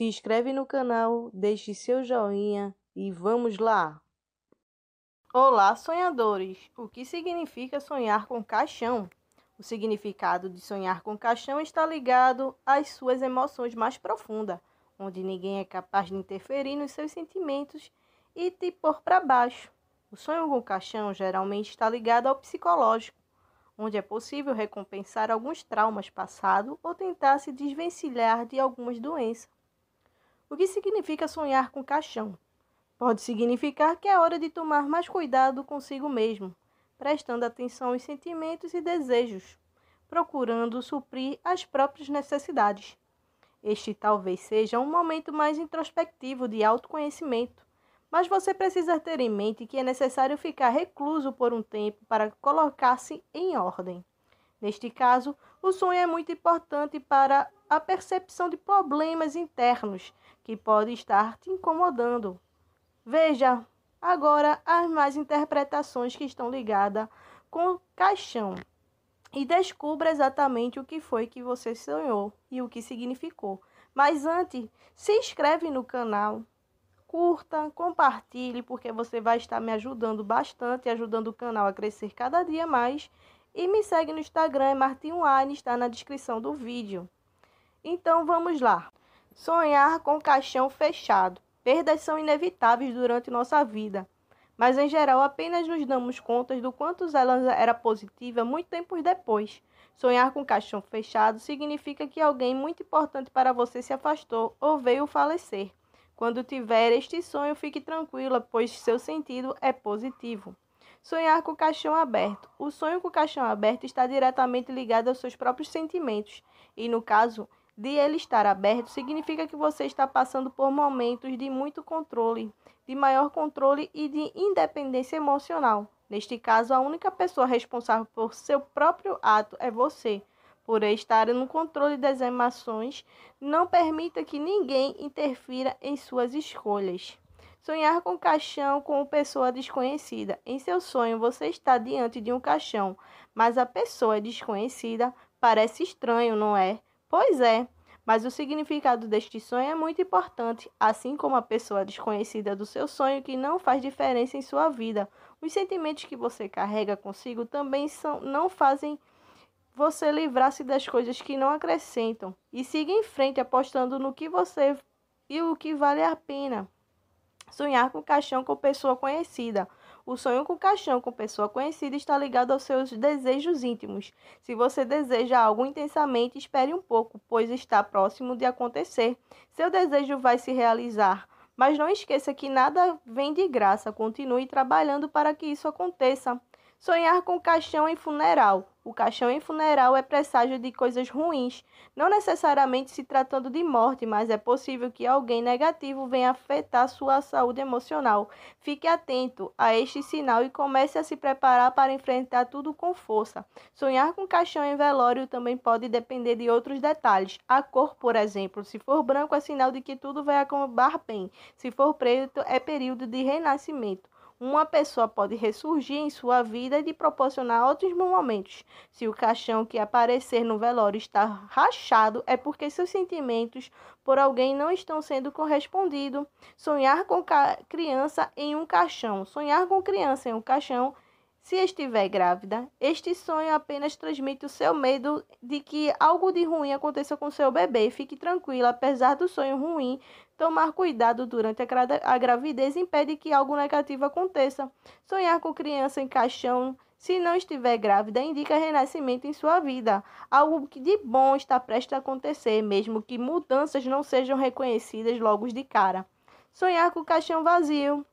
Se inscreve no canal, deixe seu joinha e vamos lá! Olá, sonhadores! O que significa sonhar com caixão? O significado de sonhar com caixão está ligado às suas emoções mais profundas, onde ninguém é capaz de interferir nos seus sentimentos e te pôr para baixo. O sonho com caixão geralmente está ligado ao psicológico, onde é possível recompensar alguns traumas passados ou tentar se desvencilhar de algumas doenças. O que significa sonhar com caixão? Pode significar que é hora de tomar mais cuidado consigo mesmo, prestando atenção aos sentimentos e desejos, procurando suprir as próprias necessidades. Este talvez seja um momento mais introspectivo de autoconhecimento, mas você precisa ter em mente que é necessário ficar recluso por um tempo para colocar-se em ordem. Neste caso, o sonho é muito importante para a percepção de problemas internos que podem estar te incomodando. Veja agora as mais interpretações que estão ligadas com caixão e descubra exatamente o que foi que você sonhou e o que significou. Mas antes, se inscreve no canal, curta, compartilhe, porque você vai estar me ajudando bastante, ajudando o canal a crescer cada dia mais e me segue no Instagram, é Martinho Aine, está na descrição do vídeo. Então vamos lá. Sonhar com caixão fechado. Perdas são inevitáveis durante nossa vida, mas em geral apenas nos damos conta do quanto ela era positiva muito tempo depois. Sonhar com caixão fechado significa que alguém muito importante para você se afastou ou veio falecer. Quando tiver este sonho, fique tranquila, pois seu sentido é positivo. Sonhar com o caixão aberto. O sonho com o caixão aberto está diretamente ligado aos seus próprios sentimentos, e no caso de ele estar aberto, significa que você está passando por momentos de muito controle, de maior controle e de independência emocional. Neste caso, a única pessoa responsável por seu próprio ato é você. Por estar no controle das emoções, não permita que ninguém interfira em suas escolhas. Sonhar com caixão com pessoa desconhecida. Em seu sonho, você está diante de um caixão, mas a pessoa é desconhecida. Parece estranho, não é? Pois é, mas o significado deste sonho é muito importante, assim como a pessoa desconhecida do seu sonho que não faz diferença em sua vida. Os sentimentos que você carrega consigo também são, não fazem você livrar-se das coisas que não acrescentam e siga em frente apostando no que você e o que vale a pena. Sonhar com caixão com pessoa conhecida. O sonho com caixão com pessoa conhecida está ligado aos seus desejos íntimos. Se você deseja algo intensamente, espere um pouco, pois está próximo de acontecer. Seu desejo vai se realizar. Mas não esqueça que nada vem de graça. Continue trabalhando para que isso aconteça. Sonhar com caixão em funeral. O caixão em funeral é presságio de coisas ruins, não necessariamente se tratando de morte, mas é possível que alguém negativo venha afetar sua saúde emocional. Fique atento a este sinal e comece a se preparar para enfrentar tudo com força. Sonhar com caixão em velório também pode depender de outros detalhes. A cor, por exemplo, se for branco é sinal de que tudo vai acabar bem. Se for preto, é período de renascimento uma pessoa pode ressurgir em sua vida e lhe proporcionar outros momentos. Se o caixão que aparecer no velório está rachado, é porque seus sentimentos por alguém não estão sendo correspondidos. Sonhar com criança em um caixão. Sonhar com criança em um caixão se estiver grávida, este sonho apenas transmite o seu medo de que algo de ruim aconteça com seu bebê. Fique tranquila, apesar do sonho ruim, tomar cuidado durante a gravidez impede que algo negativo aconteça. Sonhar com criança em caixão, se não estiver grávida, indica renascimento em sua vida. Algo de bom está prestes a acontecer, mesmo que mudanças não sejam reconhecidas logo de cara. Sonhar com caixão vazio.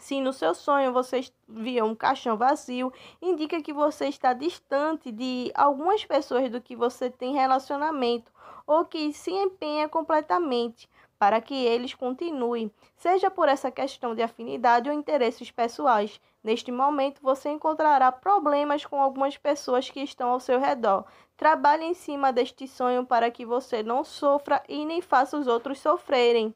Se no seu sonho você via um caixão vazio, indica que você está distante de algumas pessoas do que você tem relacionamento ou que se empenha completamente para que eles continuem, seja por essa questão de afinidade ou interesses pessoais. Neste momento, você encontrará problemas com algumas pessoas que estão ao seu redor. Trabalhe em cima deste sonho para que você não sofra e nem faça os outros sofrerem.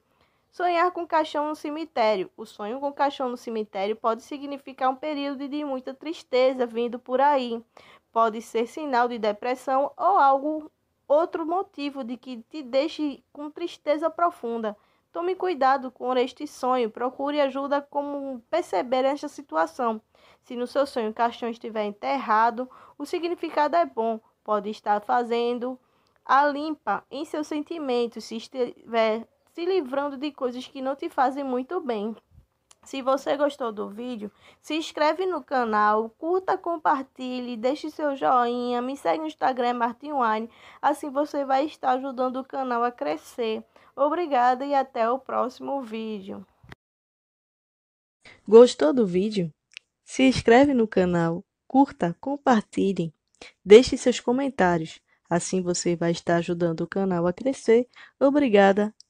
Sonhar com caixão no cemitério. O sonho com caixão no cemitério pode significar um período de muita tristeza vindo por aí. Pode ser sinal de depressão ou algo outro motivo de que te deixe com tristeza profunda. Tome cuidado com este sonho, procure ajuda como perceber esta situação. Se no seu sonho o caixão estiver enterrado, o significado é bom, pode estar fazendo a limpa em seus sentimentos. Se estiver se livrando de coisas que não te fazem muito bem. Se você gostou do vídeo, se inscreve no canal, curta, compartilhe, deixe seu joinha, me segue no Instagram Martinwine, assim você vai estar ajudando o canal a crescer. Obrigada e até o próximo vídeo. Gostou do vídeo? Se inscreve no canal, curta, compartilhe, deixe seus comentários, assim você vai estar ajudando o canal a crescer. Obrigada